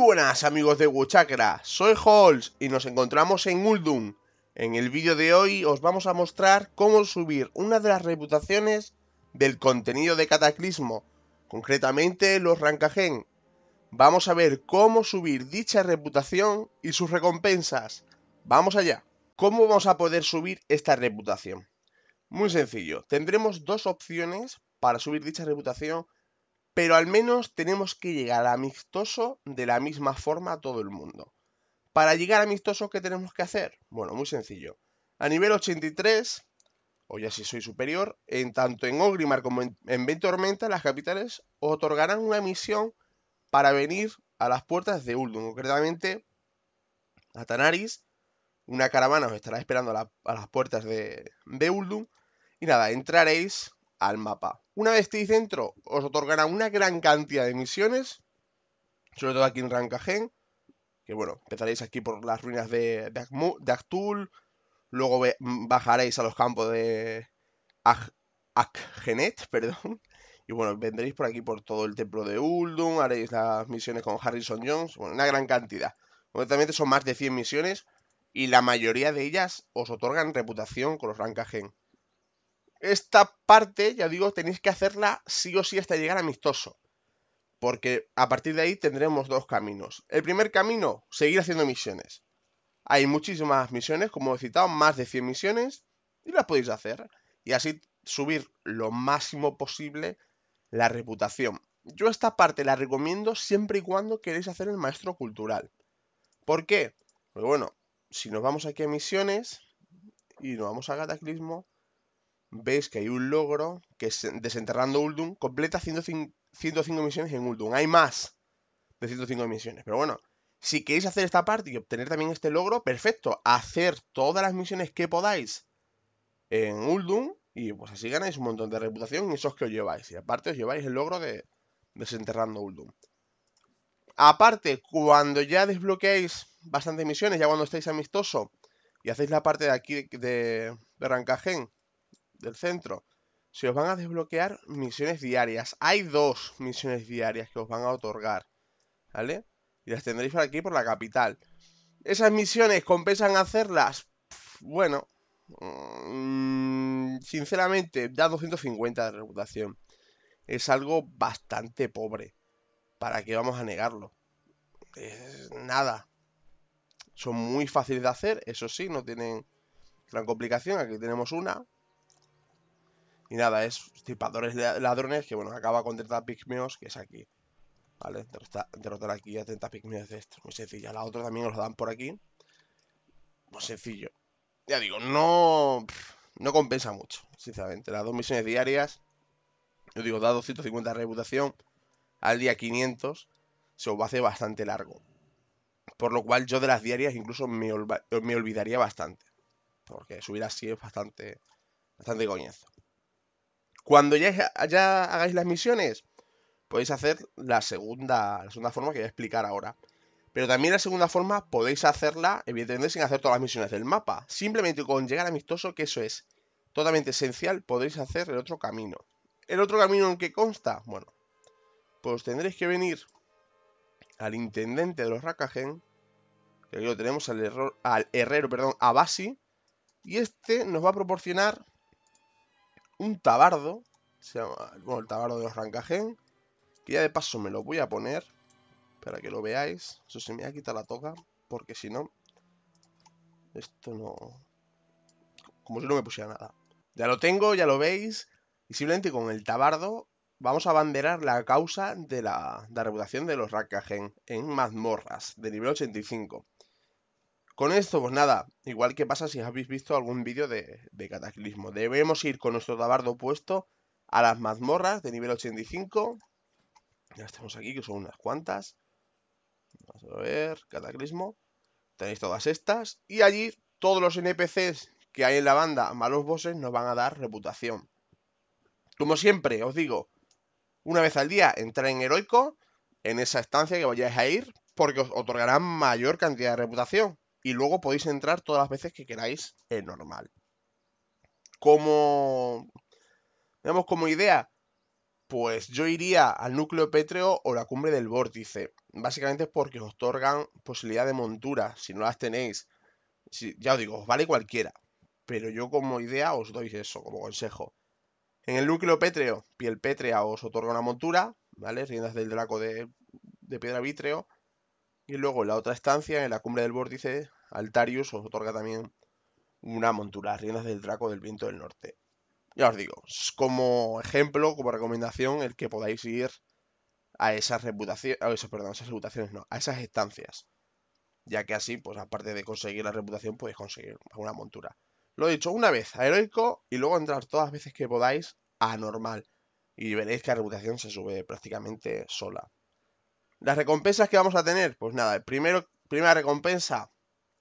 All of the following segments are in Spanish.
buenas amigos de Wuchakra, soy Holz y nos encontramos en Uldum. En el vídeo de hoy os vamos a mostrar cómo subir una de las reputaciones del contenido de Cataclismo, concretamente los Rankagen. Vamos a ver cómo subir dicha reputación y sus recompensas. ¡Vamos allá! ¿Cómo vamos a poder subir esta reputación? Muy sencillo, tendremos dos opciones para subir dicha reputación pero al menos tenemos que llegar a amistoso de la misma forma a todo el mundo. Para llegar a amistoso, ¿qué tenemos que hacer? Bueno, muy sencillo. A nivel 83, o ya si soy superior, en tanto en Ogrimar como en, Ventormenta, las capitales otorgarán una misión para venir a las puertas de Uldum, concretamente a Tanaris. Una caravana os estará esperando a, las puertas de, de Uldum. Y nada, entraréis al mapa. Una vez estéis dentro, os otorgará una gran cantidad de misiones, sobre todo aquí en Rankagen. que bueno, empezaréis aquí por las ruinas de, luego bajaréis a los campos de Akhenet, perdón, y bueno, vendréis por aquí por todo el templo de Uldum, haréis las misiones con Harrison Jones, bueno, una gran cantidad. Obviamente son más de 100 misiones y la mayoría de ellas os otorgan reputación con los Rankagen. Esta parte, ya digo, tenéis que hacerla sí o sí hasta llegar a amistoso. Porque a partir de ahí tendremos dos caminos. El primer camino, seguir haciendo misiones. Hay muchísimas misiones, como he citado, más de 100 misiones, y las podéis hacer. Y así subir lo máximo posible la reputación. Yo esta parte la recomiendo siempre y cuando queréis hacer el maestro cultural. ¿Por qué? Pues bueno, si nos vamos aquí a misiones y nos vamos a cataclismo, veis que hay un logro que es desenterrando Uldum, completa 105, misiones en Uldum. Hay más de 105 misiones, pero bueno, si queréis hacer esta parte y obtener también este logro, perfecto, hacer todas las misiones que podáis en Uldum y pues así ganáis un montón de reputación y eso que os lleváis. Y aparte os lleváis el logro de desenterrando Uldum. Aparte, cuando ya desbloqueáis bastantes misiones, ya cuando estáis amistoso y hacéis la parte de aquí de, de Rancagen, del centro, se os van a desbloquear misiones diarias. Hay dos misiones diarias que os van a otorgar, ¿vale? Y las tendréis por aquí, por la capital. Esas misiones compensan hacerlas, bueno, mm, sinceramente, da 250 de reputación. Es algo bastante pobre. ¿Para qué vamos a negarlo? Es nada. Son muy fáciles de hacer, eso sí, no tienen gran complicación. Aquí tenemos una, y nada, es Tipadores ladrones que, bueno, acaba con 30 pigmeos, que es aquí. ¿Vale? Derrotar, aquí a 30 pigmeos estos muy sencilla. La otra también los dan por aquí. Muy pues sencillo. Ya digo, no, no compensa mucho, sinceramente. Las dos misiones diarias, yo digo, da 250 reputación al día 500, se os hace bastante largo. Por lo cual yo de las diarias incluso me, olvidaría bastante. Porque subir así es bastante, bastante coñazo. Cuando ya, hagáis las misiones, podéis hacer la segunda, la segunda forma que voy a explicar ahora. Pero también la segunda forma podéis hacerla, evidentemente, sin hacer todas las misiones del mapa. Simplemente con llegar amistoso, que eso es totalmente esencial, podéis hacer el otro camino. ¿El otro camino en qué consta? Bueno, pues tendréis que venir al intendente de los Rakagen, que aquí lo tenemos al, error, al herrero, perdón, a Basi y este nos va a proporcionar un tabardo. Se bueno, el tabardo de los Rancagen. Que ya de paso me lo voy a poner. Para que lo veáis. Eso se me ha quitado la toca. Porque si no... Esto no... Como si no me pusiera nada. Ya lo tengo, ya lo veis. Y simplemente con el tabardo vamos a abanderar la causa de la, de la reputación de los Rankagen en mazmorras de nivel 85. Con esto, pues nada, igual que pasa si habéis visto algún vídeo de, Cataclismo. Debemos ir con nuestro tabardo puesto a las mazmorras de nivel 85. Ya estamos aquí, que son unas cuantas. Vamos a ver, Cataclismo. Tenéis todas estas. Y allí todos los NPCs que hay en la banda, malos bosses, nos van a dar reputación. Como siempre, os digo, una vez al día entrar en heroico en esa estancia que vayáis a ir porque os otorgarán mayor cantidad de reputación y luego podéis entrar todas las veces que queráis en normal. Como, digamos, como idea, pues yo iría al núcleo pétreo o la cumbre del vórtice. Básicamente es porque os otorgan posibilidad de montura, si no las tenéis. Si, ya os digo, os vale cualquiera. Pero yo como idea os doy eso, como consejo. En el núcleo pétreo, piel pétrea os otorga una montura, ¿vale? Riendas del draco de, de piedra vítreo y luego en la otra estancia, en la cumbre del vórtice, Altarius os otorga también una montura, riendas del Draco del Viento del Norte. Ya os digo, como ejemplo, como recomendación, el que podáis ir a esas reputaciones, a esas, perdón, esas reputaciones no, a esas estancias. Ya que así, pues aparte de conseguir la reputación, podéis conseguir una montura. Lo he dicho una vez a heroico y luego entrar todas las veces que podáis a normal. Y veréis que la reputación se sube prácticamente sola. Las recompensas que vamos a tener, pues nada, primero, primera recompensa,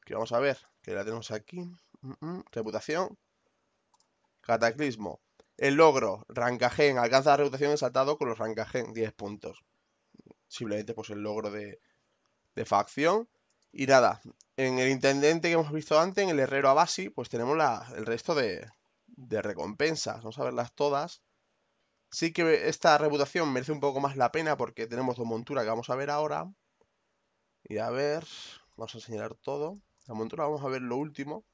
que vamos a ver, que la tenemos aquí, mm, mm, reputación, cataclismo. El logro, Rancagen, alcanza la reputación exaltado con los Rancagen, 10 puntos. Simplemente pues el logro de, de facción. Y nada, en el intendente que hemos visto antes, en el herrero Abasi, pues tenemos la, el resto de, de recompensas. Vamos a verlas todas. Sí que esta reputación merece un poco más la pena porque tenemos dos monturas que vamos a ver ahora. Y a ver, vamos a enseñar todo. La montura vamos a ver lo último.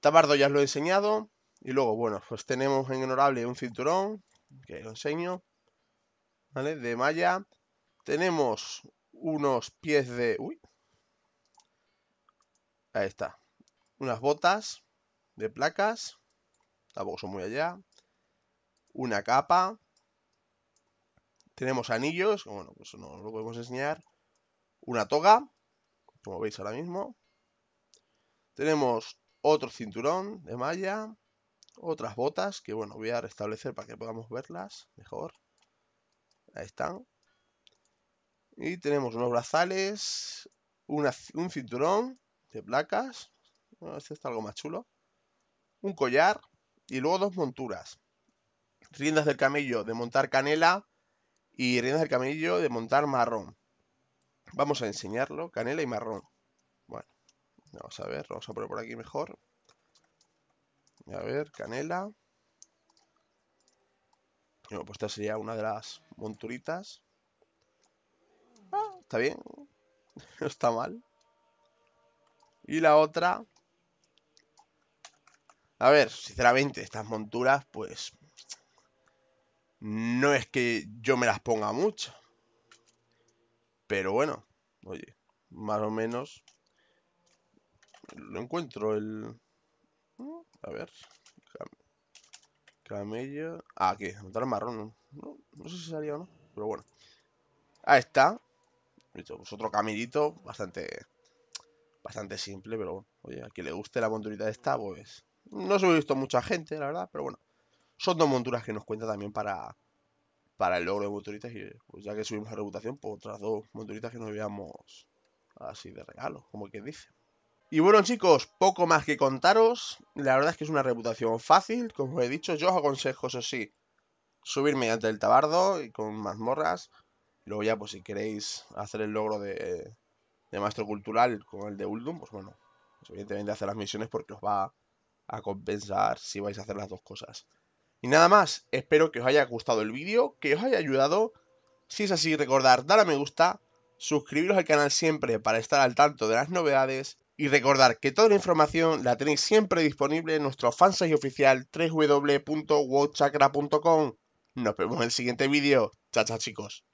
Tabardo ya os lo he enseñado. Y luego, bueno, pues tenemos en honorable un cinturón, que os lo enseño, ¿vale? De malla. Tenemos unos pies de... Uy. Ahí está. Unas botas de placas. Tampoco son muy allá una capa. Tenemos anillos, bueno, pues no lo podemos enseñar. Una toga, como veis ahora mismo. Tenemos otro cinturón de malla, otras botas, que bueno, voy a restablecer para que podamos verlas mejor. Ahí están. Y tenemos unos brazales, un cinturón de placas. este está algo más chulo. Un collar y luego dos monturas. Riendas del Camello de montar canela y Riendas del Camello de montar marrón. Vamos a enseñarlo, canela y marrón. Bueno, vamos a ver, vamos a poner por aquí mejor. A ver, canela. Bueno, pues esta sería una de las monturitas. Ah, está bien. No está mal. Y la otra... A ver, sinceramente, estas monturas, pues no es que yo me las ponga mucho. Pero bueno, oye, más o menos lo encuentro el... A ver. Camello... Ah, aquí, el marrón. No, no sé si salía o no, pero bueno. Ahí está. Pues otro camellito bastante... Bastante simple, pero bueno. Oye, a quien le guste la monturita esta, pues... No se lo he visto mucha gente, la verdad, pero bueno. Son dos monturas que nos cuenta también para, para el logro de motoritas y pues, ya que subimos la reputación, por pues, otras dos motoritas que nos veamos así de regalo, como que dice. Y bueno chicos, poco más que contaros, la verdad es que es una reputación fácil, como he dicho, yo os aconsejo eso sí, subir mediante el tabardo y con mazmorras, luego ya pues si queréis hacer el logro de, maestro cultural con el de Uldum, pues bueno, pues, evidentemente hacer las misiones porque os va a compensar si vais a hacer las dos cosas. Y nada más, espero que os haya gustado el vídeo, que os haya ayudado. Si es así, recordar dar a me gusta, suscribiros al canal siempre para estar al tanto de las novedades y recordar que toda la información la tenéis siempre disponible en nuestro fansite oficial www.wowchakra.com. Nos vemos en el siguiente vídeo. Chao, chao chicos.